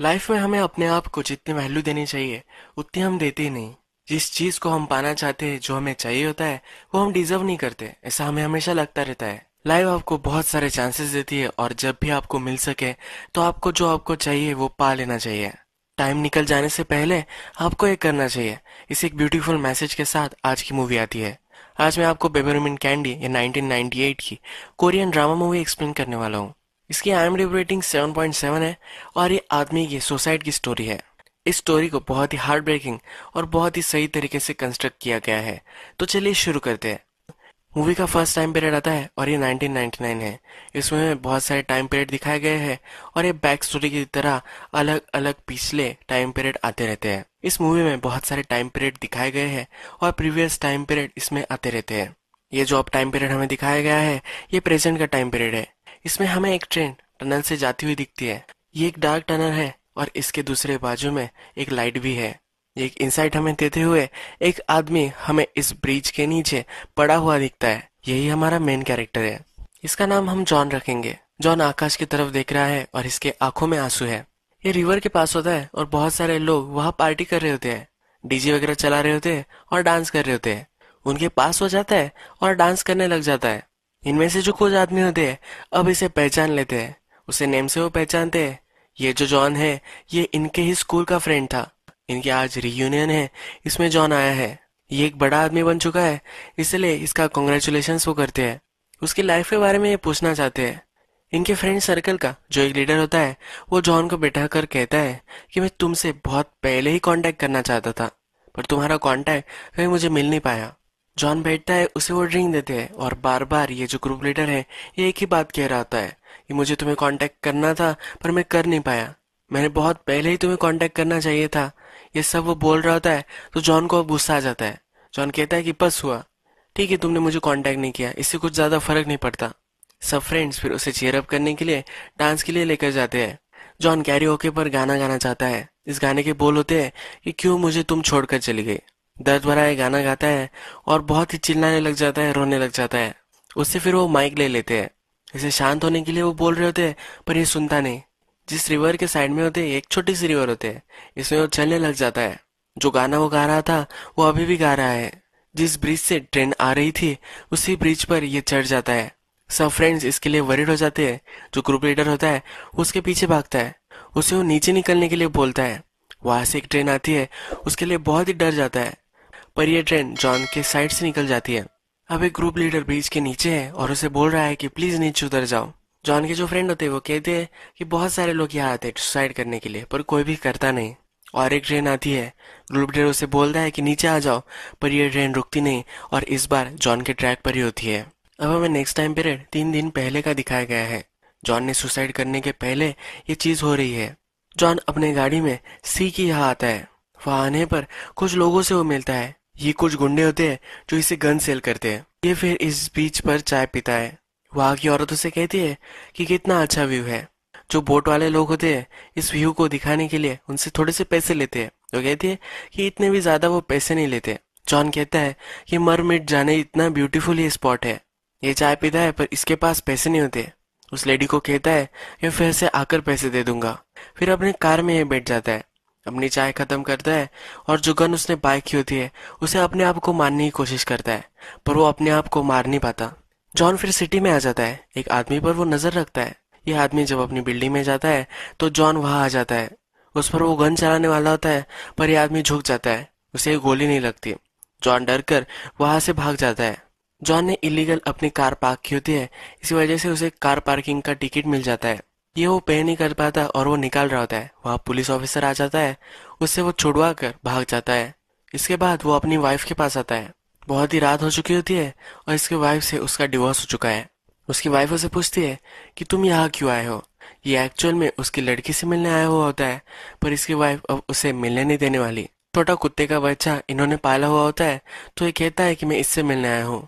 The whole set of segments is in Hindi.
लाइफ में हमें अपने आप को जितनी वैल्यू देनी चाहिए उतनी हम देते ही नहीं जिस चीज को हम पाना चाहते हैं जो हमें चाहिए होता है वो हम डिजर्व नहीं करते ऐसा हमें हमेशा लगता रहता है लाइफ आपको बहुत सारे चांसेस देती है और जब भी आपको मिल सके तो आपको जो आपको चाहिए वो पा लेना चाहिए टाइम निकल जाने से पहले आपको एक करना चाहिए इस एक ब्यूटीफुल मैसेज के साथ आज की मूवी आती है आज मैं आपको बेबरमिन कैंडी या 1998 की कोरियन ड्रामा मूवी एक्सप्लेन करने वाला हूँ इसकी I am rating seven point seven है और ये आदमी की सुसाइड की स्टोरी है इस स्टोरी को बहुत ही हार्ड ब्रेकिंग और बहुत ही सही तरीके से कंस्ट्रक्ट किया गया है तो चलिए शुरू करते हैं मूवी का फर्स्ट टाइम पीरियड आता है और ये 1999 है इस मूवी में बहुत सारे टाइम पीरियड दिखाए गए हैं और ये बैक स्टोरी की तरह अलग अलग पिछले टाइम पीरियड आते रहते हैं इस मूवी में बहुत सारे टाइम पीरियड दिखाए गए हैं और प्रीवियस टाइम पीरियड इसमें आते रहते हैं ये जो अब टाइम पीरियड हमें दिखाया गया है ये प्रेजेंट का टाइम पीरियड है इसमें हमें एक ट्रेन टनल से जाती हुई दिखती है ये एक डार्क टनल है और इसके दूसरे बाजू में एक लाइट भी है एक इंसाइट हमें देते हुए एक आदमी हमें इस ब्रिज के नीचे पड़ा हुआ दिखता है यही हमारा मेन कैरेक्टर है इसका नाम हम जॉन रखेंगे जॉन आकाश की तरफ देख रहा है और इसके आंखों में आंसू है ये रिवर के पास होता है और बहुत सारे लोग वहाँ पार्टी कर रहे होते हैं डीजे वगैरह चला रहे होते हैं और डांस कर रहे होते हैं उनके पास हो जाता है और डांस करने लग जाता है इनमें से जो कुछ आदमी होते हैं अब इसे पहचान लेते हैं उसे नेम से वो पहचानते हैं ये जो जॉन है ये इनके ही स्कूल का फ्रेंड था इनके आज रियूनियन है इसमें जॉन आया है ये एक बड़ा आदमी बन चुका है इसलिए इसका कॉन्ग्रेचुलेशन वो करते हैं उसकी लाइफ के बारे में ये पूछना चाहते हैं इनके फ्रेंड सर्कल का जो एक लीडर होता है वो जॉन को बैठा कर कहता है कि मैं तुमसे बहुत पहले ही कांटेक्ट करना चाहता था पर तुम्हारा कांटेक्ट कहीं मुझे मिल नहीं पाया जॉन बैठता है उसे वो ड्रिंक देते हैं और बार बार ये जो ग्रुप लीडर है ये एक ही बात कह रहा होता है कि मुझे तुम्हें कांटेक्ट करना था पर मैं कर नहीं पाया मैंने बहुत पहले ही तुम्हें कांटेक्ट करना चाहिए था ये सब वो बोल रहा होता है तो जॉन को अब गुस्सा आ जाता है जॉन कहता है कि बस हुआ ठीक है तुमने मुझे कांटेक्ट नहीं किया इससे कुछ ज्यादा फर्क नहीं पड़ता सब फ्रेंड्स फिर उसे चेयरअप करने के लिए डांस के लिए लेकर जाते हैं जॉन कैरी होके पर गाना गाना चाहता है इस गाने के बोल होते हैं कि क्यों मुझे तुम छोड़कर चली गई दर्द भरा एक गाना गाता है और बहुत ही चिल्लाने लग जाता है रोने लग जाता है उससे फिर वो माइक ले लेते हैं इसे शांत होने के लिए वो बोल रहे होते हैं पर ये सुनता नहीं जिस रिवर के साइड में होते एक छोटी सी रिवर होते है इसमें वो चलने लग जाता है जो गाना वो गा रहा था वो अभी भी गा रहा है जिस ब्रिज से ट्रेन आ रही थी उसी ब्रिज पर ये चढ़ जाता है सब फ्रेंड्स इसके लिए वरीड हो जाते हैं जो ग्रुप लीडर होता है उसके पीछे भागता है उसे वो नीचे निकलने के लिए बोलता है वहां से एक ट्रेन आती है उसके लिए बहुत ही डर जाता है पर यह ट्रेन जॉन के साइड से निकल जाती है अब एक ग्रुप लीडर ब्रिज के नीचे है और उसे बोल रहा है कि प्लीज नीचे उतर जाओ जॉन के जो फ्रेंड होते हैं वो कहते हैं कि बहुत सारे लोग यहाँ आते हैं सुसाइड करने के लिए पर कोई भी करता नहीं और एक ट्रेन आती है ग्रुप लीडर उसे बोलता है कि नीचे आ जाओ पर यह ट्रेन रुकती नहीं और इस बार जॉन के ट्रैक पर ही होती है अब हमें नेक्स्ट टाइम पीरियड तीन दिन पहले का दिखाया गया है जॉन ने सुसाइड करने के पहले ये चीज हो रही है जॉन अपने गाड़ी में सी की यहाँ आता है वहां आने पर कुछ लोगों से वो मिलता है ये कुछ गुंडे होते हैं जो इसे गन सेल करते हैं ये फिर इस बीच पर चाय पीता है वहां की औरत उसे कहती है कि कितना अच्छा व्यू है जो बोट वाले लोग होते हैं इस व्यू को दिखाने के लिए उनसे थोड़े से पैसे लेते हैं तो कहती है कि इतने भी ज्यादा वो पैसे नहीं लेते जॉन कहता है कि मिट जाने इतना ब्यूटीफुल ये स्पॉट है ये चाय पीता है पर इसके पास पैसे नहीं होते उस लेडी को कहता है कि फिर से आकर पैसे दे दूंगा फिर अपने कार में ये बैठ जाता है अपनी चाय खत्म करता है और जो गन उसने बाय की होती है उसे अपने आप को मारने की कोशिश करता है पर वो अपने आप को मार नहीं पाता जॉन फिर सिटी में आ जाता है एक आदमी पर वो नजर रखता है यह आदमी जब अपनी बिल्डिंग में जाता है तो जॉन वहां आ जाता है उस पर वो गन चलाने वाला होता है पर यह आदमी झुक जाता है उसे गोली नहीं लगती जॉन डर कर वहां से भाग जाता है जॉन ने इलीगल अपनी कार पार्क की होती है इसी वजह से उसे कार पार्किंग का टिकट मिल जाता है ये वो पे नहीं कर पाता और वो निकाल रहा होता है वहाँ पुलिस ऑफिसर आ जाता है उससे वो छुड़वा कर भाग जाता है इसके बाद वो अपनी वाइफ के पास आता है बहुत ही रात हो चुकी होती है और इसके वाइफ से उसका डिवोर्स हो चुका है उसकी वाइफ उसे पूछती है कि तुम यहाँ क्यों आए हो ये एक्चुअल में उसकी लड़की से मिलने आया हुआ होता है पर इसकी वाइफ अब उसे मिलने नहीं देने वाली छोटा कुत्ते का बच्चा इन्होंने पाला हुआ होता है तो ये कहता है कि मैं इससे मिलने आया हूँ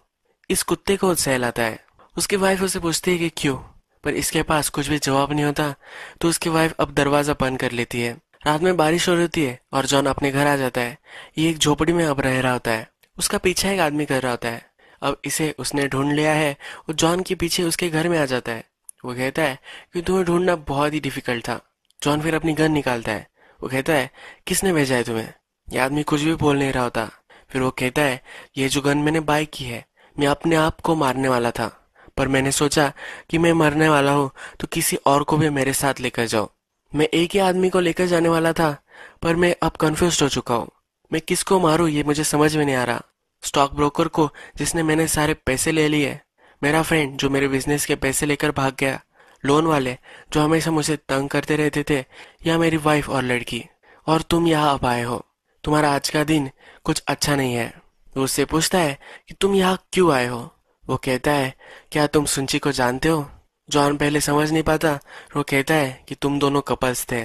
इस कुत्ते को सहलाता है उसकी वाइफ उसे पूछती है कि क्यों पर इसके पास कुछ भी जवाब नहीं होता तो उसकी वाइफ अब दरवाजा बंद कर लेती है रात में बारिश हो रही होती है और जॉन अपने घर आ जाता है ये एक झोपड़ी में अब रह रहा होता है उसका पीछा एक आदमी कर रहा होता है अब इसे उसने ढूंढ लिया है और जॉन के पीछे उसके घर में आ जाता है वो कहता है कि तुम्हें ढूंढना बहुत ही डिफिकल्ट था जॉन फिर अपनी गन निकालता है वो कहता है किसने भेजा है तुम्हें यह आदमी कुछ भी बोल नहीं रहा होता फिर वो कहता है ये जो गन मैंने बाय की है मैं अपने आप को मारने वाला था पर मैंने सोचा कि मैं मरने वाला हूँ तो किसी और को भी मेरे साथ लेकर जाओ मैं एक ही आदमी को लेकर जाने वाला था पर मैं अब कंफ्यूज हो चुका हूँ मैं किसको मारू ये मुझे समझ में नहीं आ रहा स्टॉक ब्रोकर को जिसने मैंने सारे पैसे ले लिए मेरा फ्रेंड जो मेरे बिजनेस के पैसे लेकर भाग गया लोन वाले जो हमेशा मुझे तंग करते रहते थे या मेरी वाइफ और लड़की और तुम यहाँ अब आए हो तुम्हारा आज का दिन कुछ अच्छा नहीं है वो उससे पूछता है कि तुम यहाँ क्यों आए हो वो कहता है क्या तुम सुंची को जानते हो जॉन पहले समझ नहीं पाता वो कहता है कि तुम दोनों कपल्स थे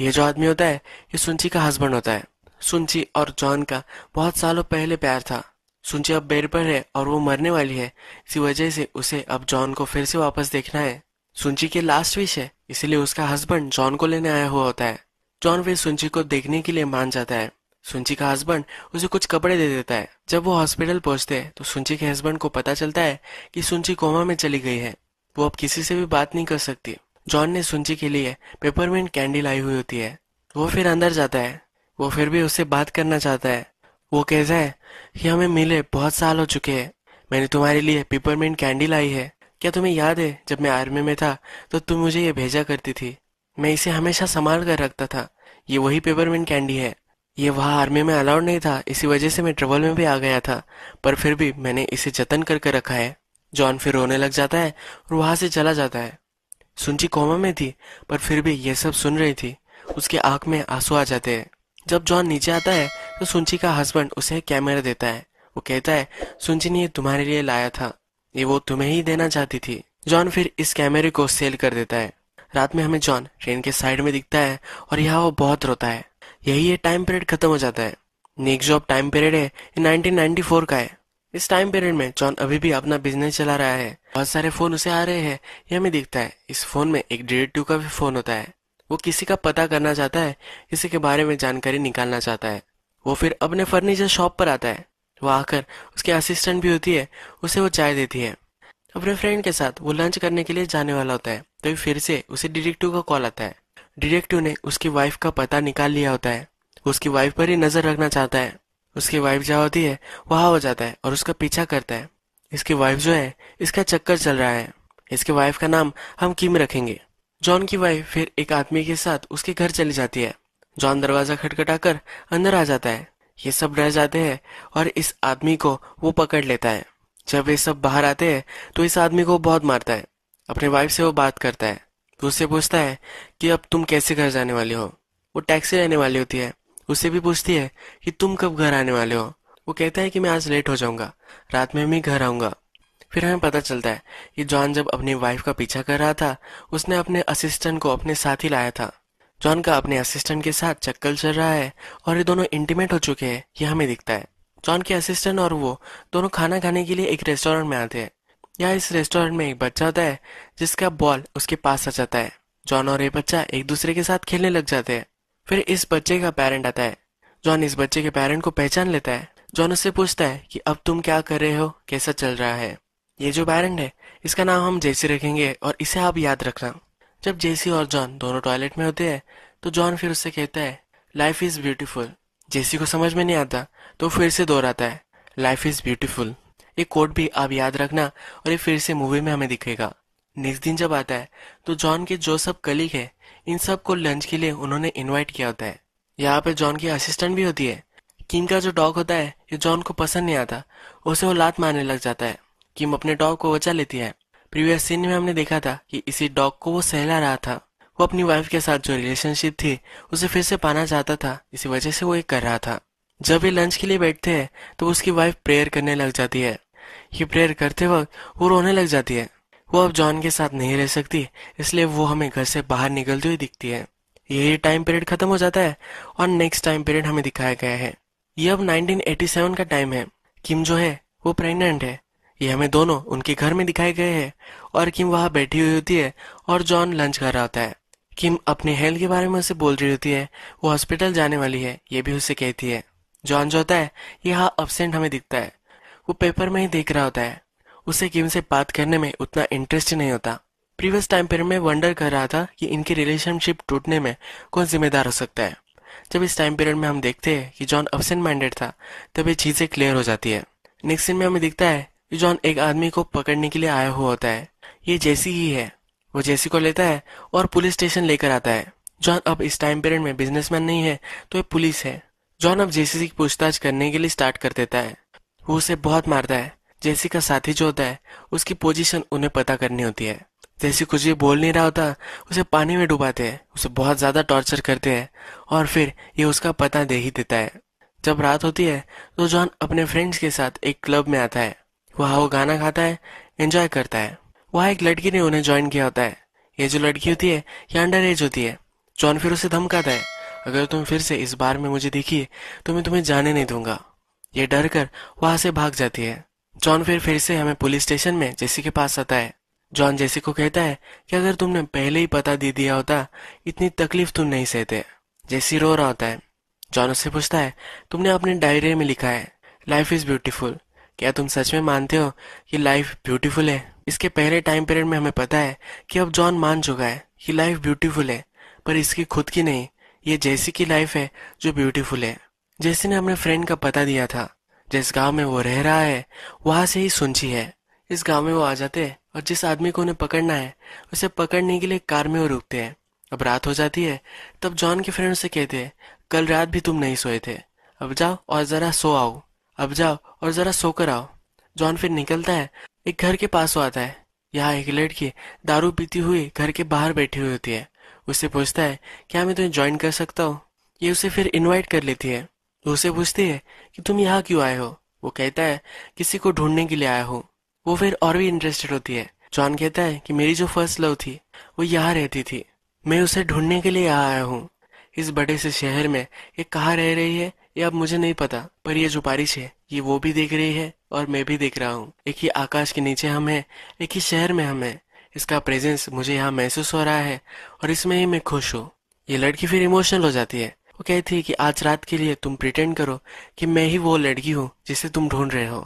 ये जो आदमी होता है ये सुंची का हस्बैंड होता है सुंची और जॉन का बहुत सालों पहले प्यार था सुंची अब बेड पर है और वो मरने वाली है इसी वजह से उसे अब जॉन को फिर से वापस देखना है सुंची के लास्ट विश है इसीलिए उसका हस्बैंड जॉन को लेने आया हुआ होता है जॉन फिर सुंची को देखने के लिए मान जाता है सुंची का हस्बैंड उसे कुछ कपड़े दे देता है जब वो हॉस्पिटल पहुंचते हैं तो सुंची के हस्बैंड को पता चलता है कि सुंची कोमा में चली गई है वो अब किसी से भी बात नहीं कर सकती जॉन ने सुंची के लिए पेपरमेंट कैंडी लाई हुई होती है वो फिर अंदर जाता है वो फिर भी उससे बात करना चाहता है वो कहता है कि हमें मिले बहुत साल हो चुके हैं मैंने तुम्हारे लिए पेपरमेंट कैंडी लाई है क्या तुम्हें याद है जब मैं आर्मी में था तो तुम मुझे ये भेजा करती थी मैं इसे हमेशा संभाल कर रखता था ये वही पेपरमेंट कैंडी है ये वहाँ आर्मी में अलाउड नहीं था इसी वजह से मैं ट्रबल में भी आ गया था पर फिर भी मैंने इसे जतन करके रखा है जॉन फिर रोने लग जाता है और वहां से चला जाता है सुनची कोमा में थी पर फिर भी यह सब सुन रही थी उसके आंख में आंसू आ जाते हैं जब जॉन नीचे आता है तो सुनची का हस्बैंड उसे कैमरा देता है वो कहता है सुनची ने ये तुम्हारे लिए लाया था ये वो तुम्हें ही देना चाहती थी जॉन फिर इस कैमरे को सेल कर देता है रात में हमें जॉन ट्रेन के साइड में दिखता है और यहाँ वो बहुत रोता है यही ये टाइम पीरियड खत्म हो जाता है नेक्स्ट जॉब टाइम पीरियड है ये 1994 का है इस टाइम पीरियड में जॉन अभी भी अपना बिजनेस चला रहा है बहुत सारे फोन उसे आ रहे हैं यह हमें दिखता है इस फोन में एक डिटेक्टिव का भी फोन होता है वो किसी का पता करना चाहता है किसी के बारे में जानकारी निकालना चाहता है वो फिर अपने फर्नीचर शॉप पर आता है वो आकर उसके असिस्टेंट भी होती है उसे वो चाय देती है अपने फ्रेंड के साथ वो लंच करने के लिए जाने वाला होता है तभी तो फिर से उसे डिटेक्टिव का कॉल आता है डिटेक्टिव ने उसकी वाइफ का पता निकाल लिया होता है उसकी वाइफ पर ही नजर रखना चाहता है उसकी वाइफ जहाँ होती है वहां हो जाता है और उसका पीछा करता है इसकी वाइफ जो है इसका चक्कर चल रहा है इसके वाइफ का नाम हम किम रखेंगे जॉन की वाइफ फिर एक आदमी के साथ उसके घर चली जाती है जॉन दरवाजा खटखटाकर अंदर आ जाता है ये सब रह जाते हैं और इस आदमी को वो पकड़ लेता है जब ये सब बाहर आते हैं तो इस आदमी को बहुत मारता है अपने वाइफ से वो बात करता है तो उससे पूछता है कि अब तुम कैसे घर जाने वाले हो वो टैक्सी लेने वाली होती है उससे भी पूछती है कि तुम कब घर आने वाले हो वो कहता है कि मैं आज लेट हो जाऊंगा रात में मैं घर आऊंगा फिर हमें पता चलता है कि जॉन जब अपनी वाइफ का पीछा कर रहा था उसने अपने असिस्टेंट को अपने साथ ही लाया था जॉन का अपने असिस्टेंट के साथ चक्कर चल रहा है और ये दोनों इंटीमेट हो चुके हैं ये हमें दिखता है जॉन के असिस्टेंट और वो दोनों खाना खाने के लिए एक रेस्टोरेंट में आते हैं यहाँ इस रेस्टोरेंट में एक बच्चा होता है जिसका बॉल उसके पास आ जाता है जॉन और ये बच्चा एक दूसरे के साथ खेलने लग जाते हैं फिर इस बच्चे का पेरेंट आता है जॉन इस बच्चे के पेरेंट को पहचान लेता है जॉन उससे पूछता है कि अब तुम क्या कर रहे हो कैसा चल रहा है ये जो पेरेंट है इसका नाम हम जेसी रखेंगे और इसे आप याद रखना जब जेसी और जॉन दोनों टॉयलेट में होते हैं तो जॉन फिर उससे कहता है लाइफ इज ब्यूटीफुल जेसी को समझ में नहीं आता तो फिर से दोहराता है लाइफ इज ब्यूटीफुल ये कोड भी आप याद रखना और ये फिर से मूवी में हमें दिखेगा नेक्स्ट दिन जब आता है तो जॉन के जो सब कलीग है इन सब को लंच के लिए उन्होंने इनवाइट किया होता है यहाँ पे जॉन की असिस्टेंट भी होती है किम का जो डॉग होता है ये जॉन को पसंद नहीं आता उसे वो लात मारने लग जाता है किम अपने डॉग को बचा लेती है प्रीवियस सीन में हमने देखा था कि इसी डॉग को वो सहला रहा था वो अपनी वाइफ के साथ जो रिलेशनशिप थी उसे फिर से पाना चाहता था इसी वजह से वो ये कर रहा था जब ये लंच के लिए बैठते हैं तो उसकी वाइफ प्रेयर करने लग जाती है ये प्रेयर करते वक्त वो रोने लग जाती है वो अब जॉन के साथ नहीं रह सकती इसलिए वो हमें घर से बाहर निकलती हुई दिखती है यही टाइम पीरियड खत्म हो जाता है और नेक्स्ट टाइम पीरियड हमें दिखाया गया है ये अब 1987 का टाइम है किम जो है वो प्रेग्नेंट है ये हमें दोनों उनके घर में दिखाए गए हैं और किम वहां बैठी हुई होती है और जॉन लंच कर रहा होता है किम अपने हेल्थ के बारे में उसे बोल रही होती है वो हॉस्पिटल जाने वाली है ये भी उसे कहती है जॉन जो होता है यहाँ अपसेंट हमें दिखता है वो पेपर में ही देख रहा होता है उसे किम से बात करने में उतना इंटरेस्ट नहीं होता प्रीवियस टाइम पीरियड में वंडर कर रहा था कि इनकी रिलेशनशिप टूटने में कौन जिम्मेदार हो सकता है जब इस टाइम पीरियड में हम देखते हैं कि जॉन अबसेंट माइंडेड था तब ये चीजें क्लियर हो जाती है नेक्स्ट सीन में हमें दिखता है कि जॉन एक आदमी को पकड़ने के लिए आया हुआ होता है ये जेसी ही है वो जेसी को लेता है और पुलिस स्टेशन लेकर आता है जॉन अब इस टाइम पीरियड में बिजनेसमैन नहीं है तो ये पुलिस है जॉन अब जेसी की पूछताछ करने के लिए स्टार्ट कर देता है वो उसे बहुत मारता है जैसी का साथी जो होता है उसकी पोजीशन उन्हें पता करनी होती है जैसी कुछ भी बोल नहीं रहा होता उसे पानी में डुबाते हैं उसे बहुत ज्यादा टॉर्चर करते हैं और फिर ये उसका पता दे ही देता है जब रात होती है तो जॉन अपने फ्रेंड्स के साथ एक क्लब में आता है वहाँ वो गाना खाता है एंजॉय करता है वहाँ एक लड़की ने उन्हें ज्वाइन किया होता है ये जो लड़की होती है ये अंडर एज होती है जॉन फिर उसे धमकाता है अगर तुम फिर से इस बार में मुझे दिखी तो मैं तुम्हें जाने नहीं दूंगा ये डर कर वहां से भाग जाती है जॉन फिर फिर से हमें पुलिस स्टेशन में जेसी के पास आता है जॉन जेसी को कहता है कि अगर तुमने पहले ही पता दे दिया होता इतनी तकलीफ तुम नहीं सहते जेसी रो रहा होता है जॉन उससे पूछता है तुमने अपने डायरी में लिखा है लाइफ इज ब्यूटीफुल क्या तुम सच में मानते हो कि लाइफ ब्यूटीफुल है इसके पहले टाइम पीरियड में हमें पता है कि अब जॉन मान चुका है कि लाइफ ब्यूटीफुल है पर इसकी खुद की नहीं ये जैसी की लाइफ है जो ब्यूटीफुल है जैसे ने अपने फ्रेंड का पता दिया था जिस गांव में वो रह रहा है वहां से ही सुनची है इस गांव में वो आ जाते हैं और जिस आदमी को उन्हें पकड़ना है उसे पकड़ने के लिए कार में वो रुकते हैं अब रात हो जाती है तब जॉन के फ्रेंड उसे कहते हैं कल रात भी तुम नहीं सोए थे अब जाओ और जरा सो आओ अब जाओ और जरा सोकर आओ जॉन फिर निकलता है एक घर के पास वो आता है यहाँ एक लड़की दारू पीती हुई घर के बाहर बैठी हुई होती है उससे पूछता है क्या मैं तुम्हें ज्वाइन कर सकता हूँ ये उसे फिर इनवाइट कर लेती है तो उसे पूछती है कि तुम यहाँ क्यों आए हो वो कहता है किसी को ढूंढने के लिए आया हूँ वो फिर और भी इंटरेस्टेड होती है जॉन कहता है कि मेरी जो फर्स्ट लव थी वो यहाँ रहती थी मैं उसे ढूंढने के लिए यहाँ आया हूँ इस बड़े से शहर में ये कहाँ रह रही है ये अब मुझे नहीं पता पर ये जो बारिश है ये वो भी देख रही है और मैं भी देख रहा हूँ एक ही आकाश के नीचे हम है एक ही शहर में हम है इसका प्रेजेंस मुझे यहाँ महसूस हो रहा है और इसमें ही मैं खुश हूँ ये लड़की फिर इमोशनल हो जाती है वो कहती है कि आज रात के लिए तुम प्रिटेंड करो कि मैं ही वो लड़की हूँ जिसे तुम ढूंढ रहे हो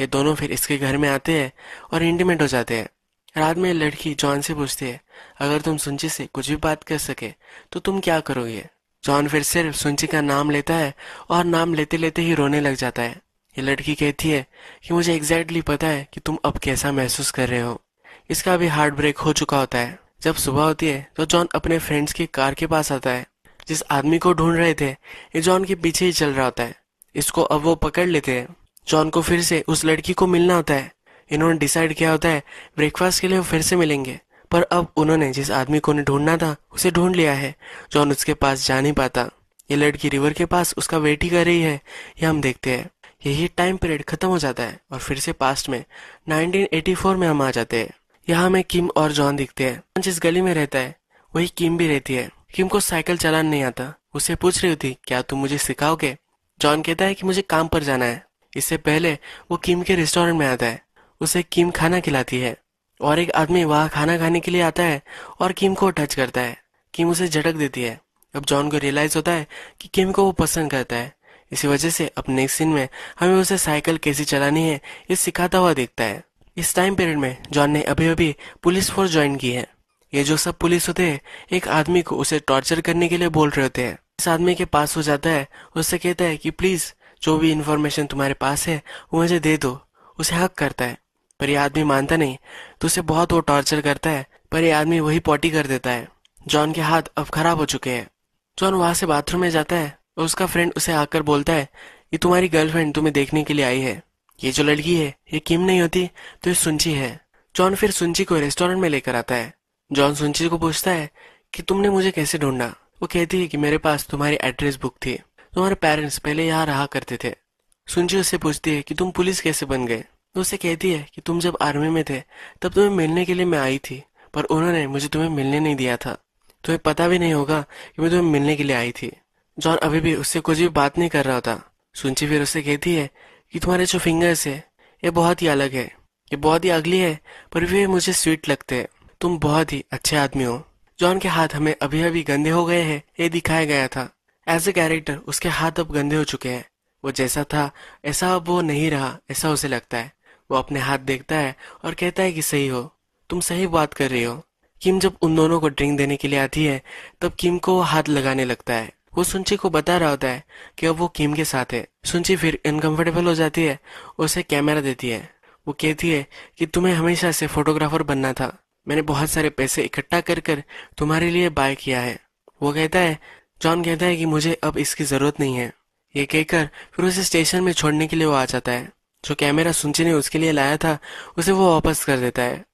ये दोनों फिर इसके घर में आते हैं और इंटीमेट हो जाते हैं रात में लड़की जॉन से पूछती है अगर तुम सुंची से कुछ भी बात कर सके तो तुम क्या करोगे जॉन फिर सिर्फ सुंची का नाम लेता है और नाम लेते लेते ही रोने लग जाता है ये लड़की कहती है कि मुझे एग्जैक्टली पता है कि तुम अब कैसा महसूस कर रहे हो इसका भी हार्ट ब्रेक हो चुका होता है जब सुबह होती है तो जॉन अपने फ्रेंड्स की कार के पास आता है जिस आदमी को ढूंढ रहे थे ये जॉन के पीछे ही चल रहा होता है इसको अब वो पकड़ लेते हैं जॉन को फिर से उस लड़की को मिलना होता है इन्होंने डिसाइड किया होता है ब्रेकफास्ट के लिए वो फिर से मिलेंगे पर अब उन्होंने जिस आदमी को उन्हें ढूंढना था उसे ढूंढ लिया है जॉन उसके पास जा नहीं पाता ये लड़की रिवर के पास उसका वेट ही कर रही है ये हम देखते हैं यही टाइम पीरियड खत्म हो जाता है और फिर से पास्ट में 1984 में हम आ जाते हैं यहाँ हमें किम और जॉन दिखते हैं जिस गली में रहता है वही किम भी रहती है किम को साइकिल चलाना नहीं आता उसे पूछ रही थी क्या तुम मुझे सिखाओगे जॉन कहता है कि मुझे काम पर जाना है इससे पहले वो किम के रेस्टोरेंट में आता है उसे किम खाना खिलाती है और एक आदमी वहाँ खाना खाने के लिए आता है और किम को टच करता है किम उसे झटक देती है अब जॉन को रियलाइज होता है कि किम को वो पसंद करता है इसी वजह से अब नेक्स्ट सीन में हमें उसे साइकिल कैसे चलानी है ये सिखाता हुआ देखता है इस टाइम पीरियड में जॉन ने अभी अभी पुलिस फोर्स ज्वाइन की है ये जो सब पुलिस होते हैं एक आदमी को उसे टॉर्चर करने के लिए बोल रहे होते हैं इस आदमी के पास हो जाता है उससे कहता है कि प्लीज जो भी इंफॉर्मेशन तुम्हारे पास है वो मुझे दे दो उसे हक करता है पर यह आदमी मानता नहीं तो उसे बहुत वो टॉर्चर करता है पर यह आदमी वही पॉटी कर देता है जॉन के हाथ अब खराब हो चुके हैं जॉन वहां से बाथरूम में जाता है और उसका फ्रेंड उसे आकर बोलता है कि तुम्हारी गर्लफ्रेंड तुम्हें देखने के लिए आई है ये जो लड़की है ये किम नहीं होती तो ये सुनची है जॉन फिर सुनची को रेस्टोरेंट में लेकर आता है जॉन सुंची को पूछता है कि तुमने मुझे कैसे ढूंढा वो कहती है कि मेरे पास तुम्हारी एड्रेस बुक थी तुम्हारे पेरेंट्स पहले यहाँ रहा करते थे सुंची उससे पूछती है कि तुम पुलिस कैसे बन गए तो कहती है कि तुम जब आर्मी में थे तब तुम्हें मिलने के लिए मैं आई थी पर उन्होंने मुझे तुम्हें मिलने नहीं दिया था तुम्हें पता भी नहीं होगा कि मैं तुम्हें मिलने के लिए आई थी जॉन अभी भी उससे कुछ भी बात नहीं कर रहा था सुनची फिर उससे कहती है कि तुम्हारे जो फिंगर्स है ये बहुत ही अलग है ये बहुत ही अगली है पर फिर मुझे स्वीट लगते हैं तुम बहुत ही अच्छे आदमी हो जॉन के हाथ हमें अभी अभी गंदे हो गए हैं ये दिखाया गया था एज ए कैरेक्टर उसके हाथ अब गंदे हो चुके हैं वो जैसा था ऐसा अब वो नहीं रहा ऐसा उसे लगता है वो अपने हाथ देखता है और कहता है कि सही हो तुम सही बात कर रही हो किम जब उन दोनों को ड्रिंक देने के लिए आती है तब किम को वो हाथ लगाने लगता है वो सुनची को बता रहा होता है कि अब वो किम के साथ है सुनची फिर अनकंफर्टेबल हो जाती है उसे कैमरा देती है वो कहती है कि तुम्हें हमेशा से फोटोग्राफर बनना था मैंने बहुत सारे पैसे इकट्ठा कर कर तुम्हारे लिए बाय किया है वो कहता है जॉन कहता है कि मुझे अब इसकी जरूरत नहीं है ये कहकर फिर उसे स्टेशन में छोड़ने के लिए वो आ जाता है जो कैमरा सुनचे ने उसके लिए लाया था उसे वो वापस कर देता है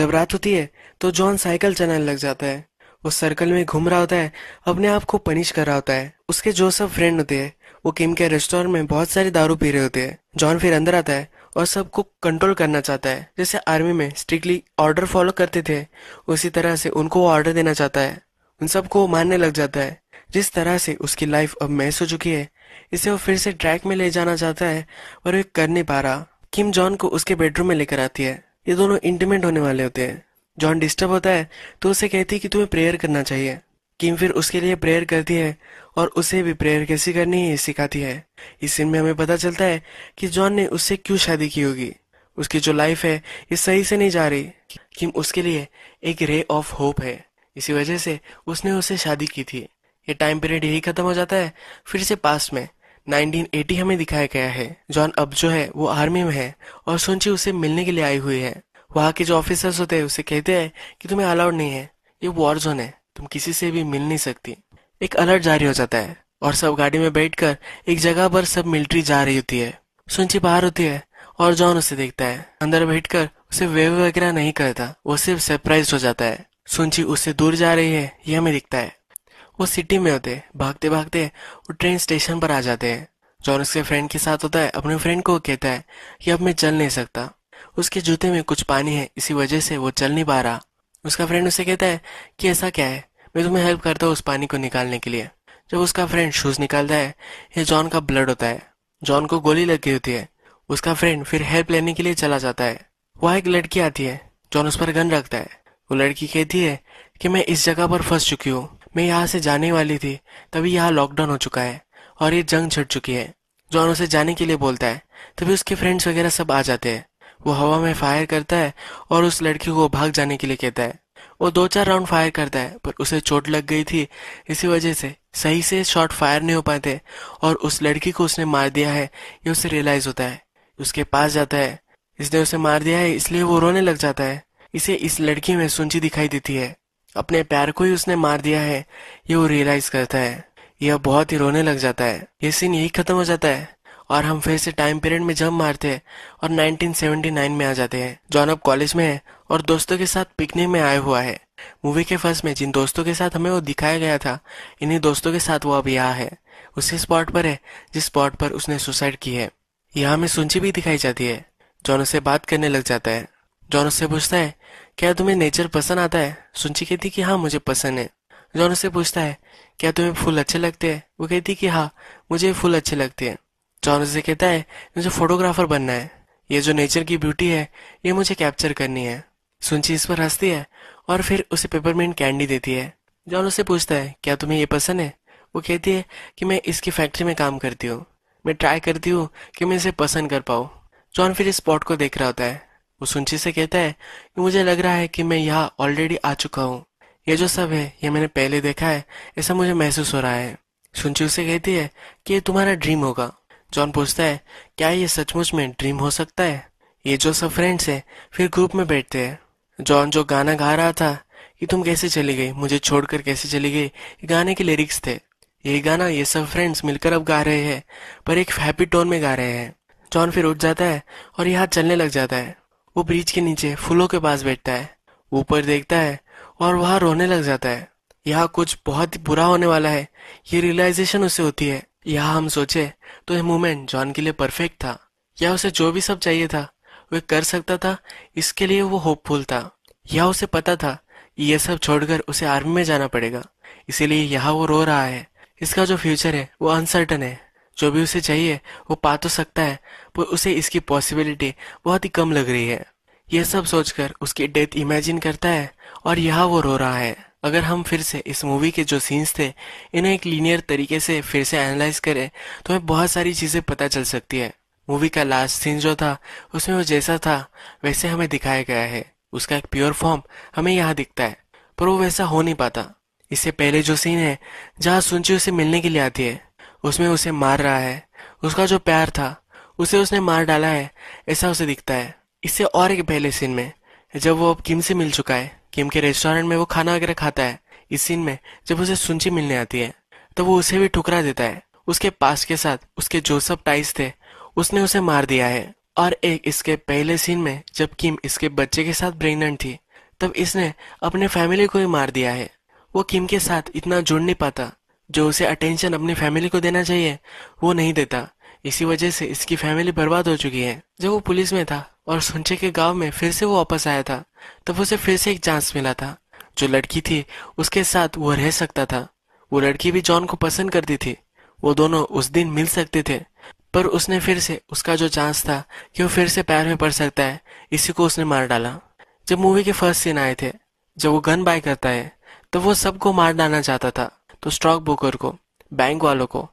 जब रात होती है तो जॉन साइकिल चलाने लग जाता है वो सर्कल में घूम रहा होता है अपने आप को पनिश कर रहा होता है उसके जो सब फ्रेंड होते हैं वो किम के रेस्टोरेंट में बहुत सारी दारू पी रहे होते हैं जॉन फिर अंदर आता है और सबको कंट्रोल करना चाहता है जैसे आर्मी में स्ट्रिक्टली ऑर्डर फॉलो करते थे उसी तरह से उनको ऑर्डर देना चाहता है उन सबको मानने लग जाता है जिस तरह से उसकी लाइफ अब मैस हो चुकी है इसे वो फिर से ट्रैक में ले जाना चाहता है पर वो कर नहीं पा रहा किम जॉन को उसके बेडरूम में लेकर आती है ये दोनों इंटीमेट होने वाले होते हैं जॉन डिस्टर्ब होता है तो उसे कहती है कि तुम्हें प्रेयर करना चाहिए किम फिर उसके लिए प्रेयर करती है और उसे भी प्रेयर कैसी करनी है सिखाती है इस सीन में हमें पता चलता है कि जॉन ने उससे क्यों शादी की होगी उसकी जो लाइफ है ये सही से नहीं जा रही किम उसके लिए एक रे ऑफ होप है इसी वजह से उसने उसे शादी की थी ये टाइम पीरियड यही खत्म हो जाता है फिर से पास में 1980 हमें दिखाया गया है जॉन अब जो है वो आर्मी में है और सुनची उसे मिलने के लिए आई हुई है वहाँ के जो ऑफिसर्स होते हैं उसे कहते हैं कि तुम्हें अलाउड नहीं है ये वॉर जोन है तुम किसी से भी मिल नहीं सकती एक अलर्ट जारी हो जाता है और सब गाड़ी में बैठकर एक जगह पर सब मिलिट्री जा रही होती है सुनची बाहर होती है और जॉन उसे देखता है अंदर बैठकर उसे वेव वगैरह नहीं करता वो सिर्फ सरप्राइज हो जाता है सुनची उससे दूर जा रही है यह हमें दिखता है वो सिटी में होते भागते भागते वो ट्रेन स्टेशन पर आ जाते हैं जॉन उसके फ्रेंड के साथ होता है अपने फ्रेंड को कहता है कि अब मैं चल नहीं सकता उसके जूते में कुछ पानी है इसी वजह से वो चल नहीं पा रहा उसका फ्रेंड उसे कहता है कि ऐसा क्या है मैं तुम्हें हेल्प करता हूँ उस पानी को निकालने के लिए जब उसका फ्रेंड शूज निकालता है ये जॉन का ब्लड होता है जॉन को गोली लगी होती है उसका फ्रेंड फिर हेल्प लेने के लिए चला जाता है वहां एक लड़की आती है जॉन उस पर गन रखता है वो लड़की कहती है कि मैं इस जगह पर फंस चुकी हूँ मैं यहाँ से जाने वाली थी तभी यहाँ लॉकडाउन हो चुका है और ये जंग छट चुकी है जॉन उसे जाने के लिए बोलता है तभी उसके फ्रेंड्स वगैरह सब आ जाते हैं वो हवा में फायर करता है और उस लड़की को भाग जाने के लिए कहता है वो दो चार राउंड फायर करता है पर उसे चोट लग गई थी इसी वजह से सही से शॉट फायर नहीं हो पाते और उस लड़की को उसने मार दिया है ये उसे रियलाइज होता है उसके पास जाता है इसने उसे मार दिया है इसलिए वो रोने लग जाता है इसे इस लड़की में सुनची दिखाई देती है अपने प्यार को ही उसने मार दिया है ये वो रियलाइज करता है यह बहुत ही रोने लग जाता है ये सीन यही खत्म हो जाता है और हम फिर से टाइम पीरियड में जम मारते हैं और 1979 में आ जाते हैं जॉन अब कॉलेज में है और दोस्तों के साथ पिकनिक में आया हुआ है मूवी के फर्स्ट में जिन दोस्तों के साथ हमें वो दिखाया गया था इन्हीं दोस्तों के साथ वो अब यहाँ है उसी स्पॉट पर है जिस स्पॉट पर उसने सुसाइड की है यहाँ हमें सुंची भी दिखाई जाती है जॉन उससे बात करने लग जाता है जॉन उससे पूछता है क्या तुम्हें नेचर पसंद आता है सुंची कहती कि हाँ मुझे पसंद है जॉन उससे पूछता है क्या तुम्हें फूल अच्छे लगते हैं वो कहती कि हाँ मुझे फूल अच्छे लगते हैं जॉन उससे कहता है मुझे फोटोग्राफर बनना है ये जो नेचर की ब्यूटी है ये मुझे कैप्चर करनी है सुनची इस पर हंसती है और फिर उसे पेपरमेंट कैंडी देती है जॉन उसे पूछता है क्या तुम्हें ये पसंद है वो कहती है कि मैं इसकी फैक्ट्री में काम करती हूँ मैं ट्राई करती हूँ कि मैं इसे पसंद कर पाऊँ जॉन फिर इस पॉट को देख रहा होता है वो सुनची से कहता है कि मुझे लग रहा है कि मैं यहाँ ऑलरेडी आ चुका हूँ ये जो सब है ये मैंने पहले देखा है ऐसा मुझे महसूस हो रहा है सुनची उसे कहती है कि ये तुम्हारा ड्रीम होगा जॉन पूछता है क्या ये सचमुच में ड्रीम हो सकता है ये जो सब फ्रेंड्स है फिर ग्रुप में बैठते हैं जॉन जो गाना गा रहा था कि तुम कैसे चली गई मुझे छोड़कर कैसे चली गई गाने के लिरिक्स थे ये गाना ये सब फ्रेंड्स मिलकर अब गा रहे हैं पर एक हैप्पी टोन में गा रहे हैं जॉन फिर उठ जाता है और यहाँ चलने लग जाता है वो ब्रिज के नीचे फूलों के पास बैठता है ऊपर देखता है और वहां रोने लग जाता है यहाँ कुछ बहुत बुरा होने वाला है ये रियलाइजेशन उसे होती है यहाँ हम सोचे तो यह मोमेंट जॉन के लिए परफेक्ट था या उसे जो भी सब चाहिए था वह कर सकता था इसके लिए वो होपफुल था यह उसे पता था कि यह सब छोड़कर उसे आर्मी में जाना पड़ेगा इसीलिए यहाँ वो रो रहा है इसका जो फ्यूचर है वो अनसर्टन है जो भी उसे चाहिए वो पा तो सकता है पर उसे इसकी पॉसिबिलिटी बहुत ही कम लग रही है यह सब सोचकर उसकी डेथ इमेजिन करता है और यह वो रो रहा है अगर हम फिर से इस मूवी के जो सीन्स थे इन्हें एक लीनियर तरीके से फिर से एनालाइज करें तो हमें बहुत सारी चीज़ें पता चल सकती है मूवी का लास्ट सीन जो था उसमें वो जैसा था वैसे हमें दिखाया गया है उसका एक प्योर फॉर्म हमें यहाँ दिखता है पर वो वैसा हो नहीं पाता इससे पहले जो सीन है जहाँ सुनची उसे मिलने के लिए आती है उसमें उसे मार रहा है उसका जो प्यार था उसे उसने मार डाला है ऐसा उसे दिखता है इससे और एक पहले सीन में जब वो अब किम से मिल चुका है किम के रेस्टोरेंट में वो खाना वगैरह खाता है इस सीन में जब उसे सुनची मिलने आती है तो वो उसे भी ठुकरा देता है उसके पास के साथ उसके जो सब टाइस थे उसने उसे मार दिया है और एक इसके पहले सीन में जब किम इसके बच्चे के साथ प्रेगनेंट थी तब इसने अपने फैमिली को ही मार दिया है वो किम के साथ इतना जुड़ नहीं पाता जो उसे अटेंशन अपनी फैमिली को देना चाहिए वो नहीं देता इसी वजह से इसकी फैमिली बर्बाद हो चुकी है जब वो पुलिस में था और सुनचे के गांव में फिर से वो वापस आया था तब उसे फिर से एक चांस मिला था जो लड़की थी उसके साथ वो रह सकता था वो लड़की भी जॉन को पसंद करती थी वो दोनों उस दिन मिल सकते थे पर उसने फिर से उसका जो चांस था कि वो फिर से पैर में पड़ सकता है इसी को उसने मार डाला जब मूवी के फर्स्ट सीन आए थे जब वो गन बाय करता है तो वो सबको मार डालना चाहता था तो स्टॉक ब्रोकर को बैंक वालों को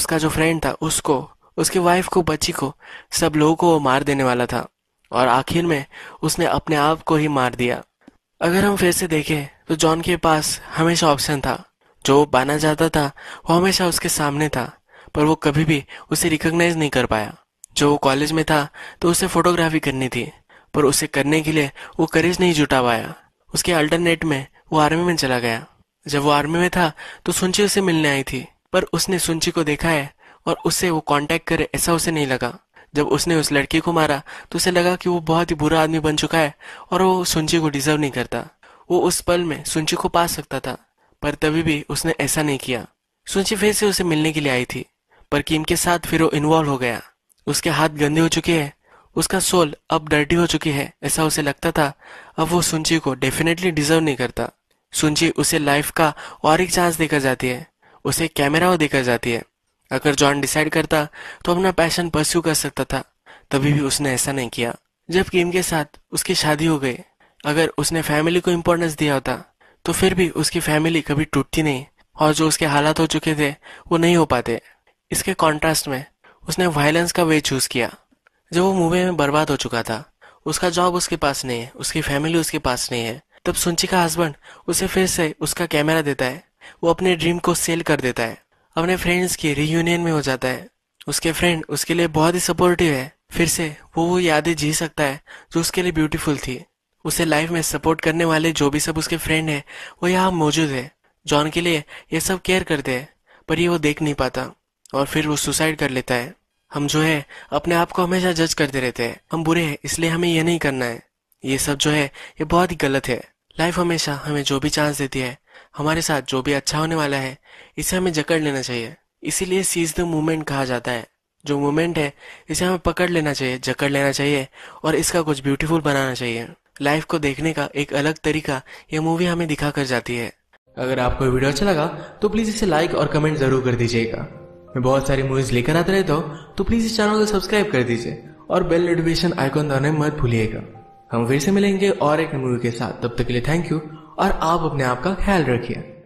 उसका जो फ्रेंड था उसको उसकी वाइफ को बच्ची को सब लोगों को वो मार देने वाला था और आखिर में उसने अपने आप को ही मार दिया अगर हम फिर से देखें तो जॉन के पास हमेशा ऑप्शन था जो बना जाता था वो हमेशा उसके सामने था पर वो कभी भी उसे रिकॉग्नाइज नहीं कर पाया जो वो कॉलेज में था तो उसे फोटोग्राफी करनी थी पर उसे करने के लिए वो करेज नहीं जुटा पाया उसके अल्टरनेट में वो आर्मी में चला गया जब वो आर्मी में था तो सुनची उसे मिलने आई थी पर उसने सुनची को देखा है और उससे वो कांटेक्ट करे ऐसा उसे नहीं लगा जब उसने उस लड़की को मारा तो उसे लगा कि वो बहुत ही बुरा आदमी बन चुका है और वो सुनची को डिजर्व नहीं करता वो उस पल में सुनची को पा सकता था पर तभी भी उसने ऐसा नहीं किया सुनची फिर से उसे मिलने के लिए आई थी पर किम के साथ फिर वो इन्वॉल्व हो गया उसके हाथ गंदे हो चुके हैं उसका सोल अब डर्टी हो चुकी है ऐसा उसे लगता था अब वो सुनची को डेफिनेटली डिजर्व नहीं करता सुनची उसे लाइफ का और एक चांस देकर जाती है उसे कैमरा देकर जाती है अगर जॉन डिसाइड करता तो अपना पैशन परस्यू कर सकता था तभी भी उसने ऐसा नहीं किया जब किम के साथ उसकी शादी हो गई अगर उसने फैमिली को इम्पोर्टेंस दिया होता तो फिर भी उसकी फैमिली कभी टूटती नहीं और जो उसके हालात हो चुके थे वो नहीं हो पाते इसके कॉन्ट्रास्ट में उसने वायलेंस का वे चूज किया जब वो मूवी में बर्बाद हो चुका था उसका जॉब उसके पास नहीं है उसकी फैमिली उसके पास नहीं है तब सुंची का हस्बैंड उसे फिर से उसका कैमरा देता है वो अपने ड्रीम को सेल कर देता है अपने फ्रेंड्स की रीयूनियन में हो जाता है उसके फ्रेंड उसके लिए बहुत ही सपोर्टिव है फिर से वो वो यादें जी सकता है जो उसके लिए ब्यूटीफुल थी उसे लाइफ में सपोर्ट करने वाले जो भी सब उसके फ्रेंड है वो यहाँ मौजूद है जॉन के लिए ये सब केयर करते हैं पर ये वो देख नहीं पाता और फिर वो सुसाइड कर लेता है हम जो है अपने आप को हमेशा जज करते रहते हैं हम बुरे हैं इसलिए हमें यह नहीं करना है ये सब जो है ये बहुत ही गलत है लाइफ हमेशा हमें जो भी चांस देती है हमारे साथ जो भी अच्छा होने वाला है इसे हमें जकड़ लेना चाहिए इसीलिए सीज द मूवमेंट कहा जाता है जो मूवमेंट है इसे हमें पकड़ लेना चाहिए जकड़ लेना चाहिए और इसका कुछ ब्यूटीफुल बनाना चाहिए लाइफ को देखने का एक अलग तरीका यह मूवी हमें दिखा कर जाती है अगर आपको वीडियो अच्छा लगा तो प्लीज इसे लाइक और कमेंट जरूर कर दीजिएगा मैं बहुत सारी मूवीज लेकर आता रहता हूँ तो प्लीज तो इस चैनल को सब्सक्राइब कर दीजिए और बेल नोटिफिकेशन आइकॉन दबाने मत भूलिएगा हम फिर से मिलेंगे और एक मूवी के साथ तब तक के लिए थैंक यू और आप अपने आप का ख्याल रखिए